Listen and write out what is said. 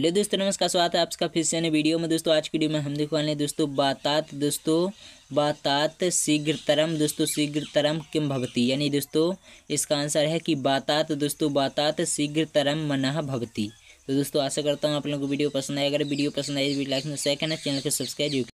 ले दोस्तों नमस्कार स्वागत है आपका फिर से वीडियो में दोस्तों आज की वीडियो में हम देखने वाले दोस्तों बातात दोस्तों बातात शीघ्रतरम दोस्तों शीघ्रतरम किम भवती यानी दोस्तों इसका आंसर है कि बातात दोस्तों बातात शीघ्रतरम मना भवती तो दोस्तों आशा करता हूँ आप लोगों को वीडियो पसंद आए अगर वीडियो पसंद आए तो लाइक में शेयर करना चैनल को सब्सक्राइब